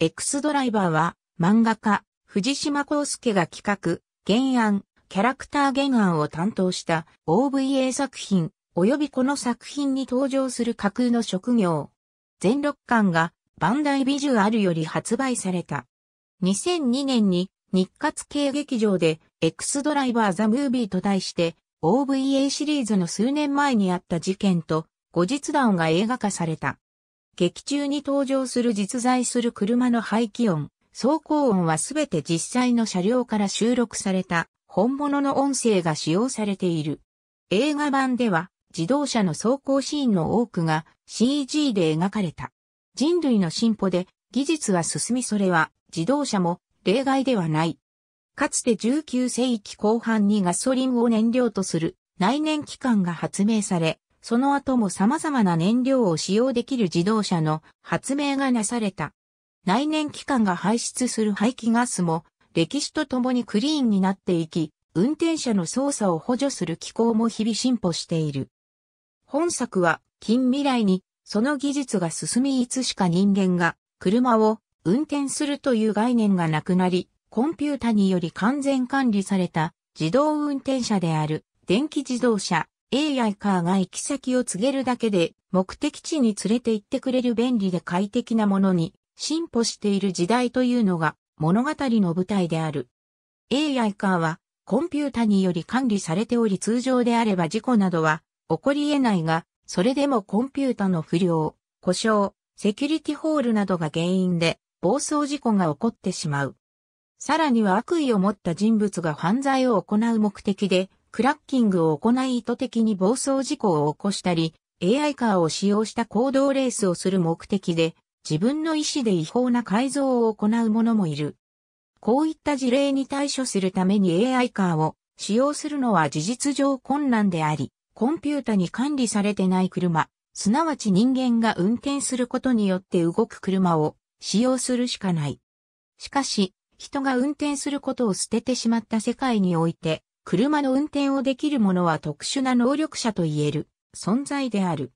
X ドライバーは漫画家、藤島康介が企画、原案、キャラクター原案を担当した OVA 作品、及びこの作品に登場する架空の職業。全6巻がバンダイビジュアルより発売された。2002年に日活系劇場で X ドライバーザムービーと題して OVA シリーズの数年前にあった事件と後日談が映画化された。劇中に登場する実在する車の排気音、走行音はすべて実際の車両から収録された本物の音声が使用されている。映画版では自動車の走行シーンの多くが CG で描かれた。人類の進歩で技術は進みそれは自動車も例外ではない。かつて19世紀後半にガソリンを燃料とする内燃機関が発明され、その後も様々な燃料を使用できる自動車の発明がなされた。内燃機関が排出する排気ガスも歴史とともにクリーンになっていき、運転者の操作を補助する機構も日々進歩している。本作は近未来にその技術が進みいつしか人間が車を運転するという概念がなくなり、コンピュータにより完全管理された自動運転車である電気自動車 A ヤイカーが行き先を告げるだけで目的地に連れて行ってくれる便利で快適なものに進歩している時代というのが物語の舞台である。A ヤイカーはコンピュータにより管理されており通常であれば事故などは起こり得ないが、それでもコンピュータの不良、故障、セキュリティホールなどが原因で暴走事故が起こってしまう。さらには悪意を持った人物が犯罪を行う目的でクラッキングを行い意図的に暴走事故を起こしたり、AI カーを使用した行動レースをする目的で、自分の意思で違法な改造を行う者もいる。こういった事例に対処するために AI カーを使用するのは事実上困難であり、コンピュータに管理されてない車、すなわち人間が運転することによって動く車を使用するしかない。しかし、人が運転することを捨ててしまった世界において、車の運転をできる者は特殊な能力者と言える存在である。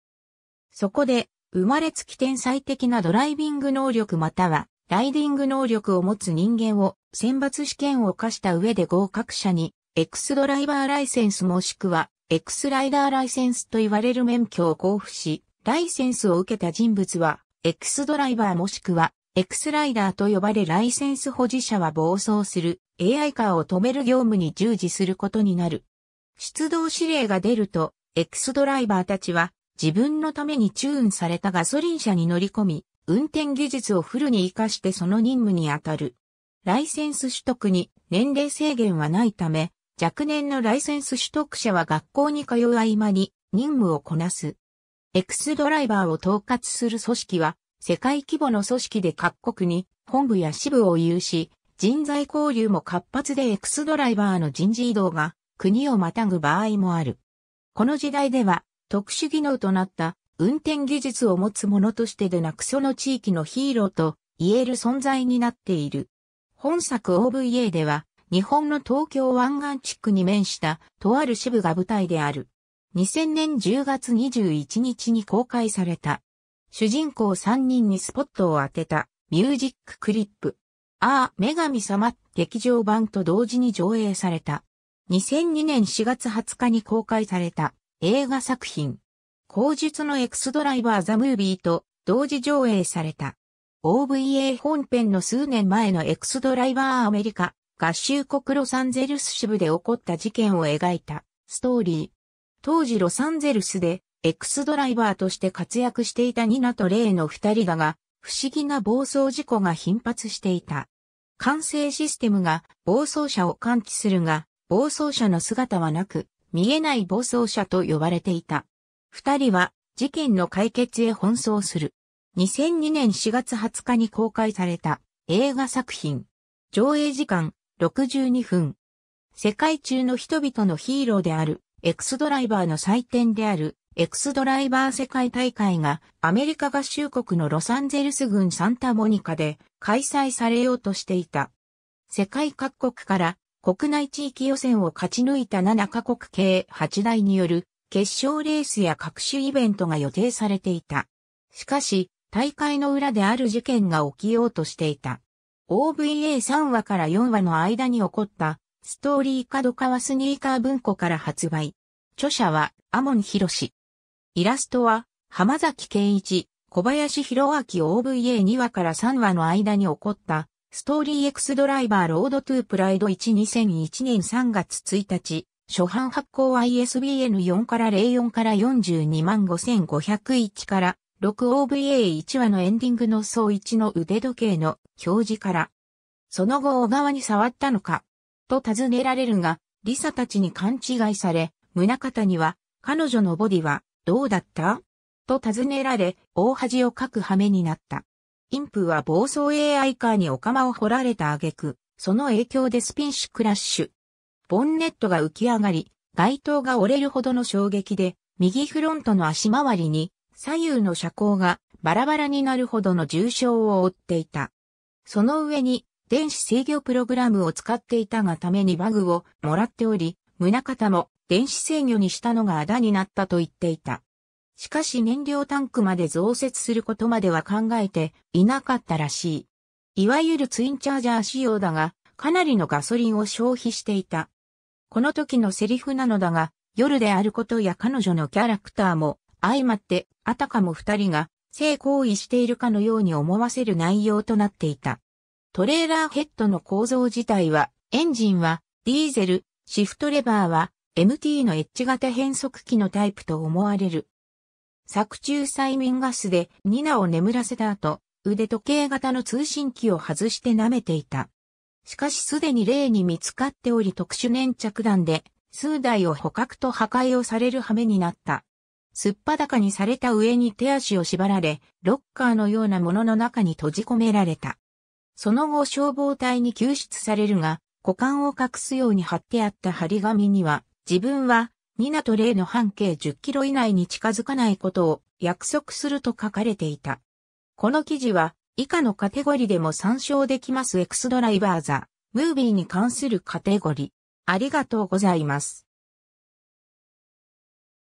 そこで、生まれつき天才的なドライビング能力または、ライディング能力を持つ人間を選抜試験を課した上で合格者に、X ドライバーライセンスもしくは、X ライダーライセンスと言われる免許を交付し、ライセンスを受けた人物は、X ドライバーもしくは、X ライダーと呼ばれライセンス保持者は暴走する AI カーを止める業務に従事することになる。出動指令が出ると、X ドライバーたちは自分のためにチューンされたガソリン車に乗り込み、運転技術をフルに活かしてその任務に当たる。ライセンス取得に年齢制限はないため、若年のライセンス取得者は学校に通う合間に任務をこなす。X ドライバーを統括する組織は世界規模の組織で各国に本部や支部を有し、人材交流も活発で X ドライバーの人事異動が国をまたぐ場合もある。この時代では特殊技能となった運転技術を持つ者としてでなくその地域のヒーローと言える存在になっている。本作 OVA では日本の東京湾岸地区に面したとある支部が舞台である。2000年10月21日に公開された。主人公3人にスポットを当てたミュージッククリップ。ああ、女神様劇場版と同時に上映された。2002年4月20日に公開された映画作品。後述のエクスドライバーザムービーと同時上映された。OVA 本編の数年前のエクスドライバーアメリカ合衆国ロサンゼルス支部で起こった事件を描いたストーリー。当時ロサンゼルスで X ドライバーとして活躍していたニナとレイの二人だが、不思議な暴走事故が頻発していた。管制システムが暴走車を感知するが、暴走車の姿はなく、見えない暴走車と呼ばれていた。二人は事件の解決へ奔走する。2002年4月20日に公開された映画作品。上映時間62分。世界中の人々のヒーローである、X ドライバーの祭典である X ドライバー世界大会がアメリカ合衆国のロサンゼルス郡サンタモニカで開催されようとしていた。世界各国から国内地域予選を勝ち抜いた7カ国計8台による決勝レースや各種イベントが予定されていた。しかし、大会の裏である事件が起きようとしていた。OVA3 話から4話の間に起こったストーリー角川スニーカー文庫から発売。著者はアモンヒロシ。イラストは、浜崎健一、小林弘明 OVA2 話から3話の間に起こった、ストーリー X ドライバーロードトゥープライド12001年3月1日、初版発行 ISBN4 から04から42 5501から、6OVA1 話のエンディングの総一の腕時計の表示から、その後小川に触ったのか、と尋ねられるが、リサたちに勘違いされ、宗型には、彼女のボディは、どうだったと尋ねられ、大恥をかく羽目になった。インプは暴走 AI カーにお釜を掘られた挙句、その影響でスピンシュクラッシュ。ボンネットが浮き上がり、街灯が折れるほどの衝撃で、右フロントの足回りに左右の車高がバラバラになるほどの重傷を負っていた。その上に電子制御プログラムを使っていたがためにバグをもらっており、胸方も電子制御にしたのがあだになったと言っていた。しかし燃料タンクまで増設することまでは考えていなかったらしい。いわゆるツインチャージャー仕様だが、かなりのガソリンを消費していた。この時のセリフなのだが、夜であることや彼女のキャラクターも相まって、あたかも二人が性行為しているかのように思わせる内容となっていた。トレーラーヘッドの構造自体は、エンジンはディーゼルシフトレバーは MT のエッジ型変速機のタイプと思われる。作中催眠ガスでニナを眠らせた後、腕時計型の通信機を外して舐めていた。しかしすでに例に見つかっており特殊粘着弾で数台を捕獲と破壊をされる羽目になった。すっぱだかにされた上に手足を縛られ、ロッカーのようなものの中に閉じ込められた。その後消防隊に救出されるが、股間を隠すように貼ってあった張り紙には、自分は、ニナとレイの半径10キロ以内に近づかないことを約束すると書かれていた。この記事は、以下のカテゴリでも参照できますエクスドライバーザ、ムービーに関するカテゴリ。ありがとうございます。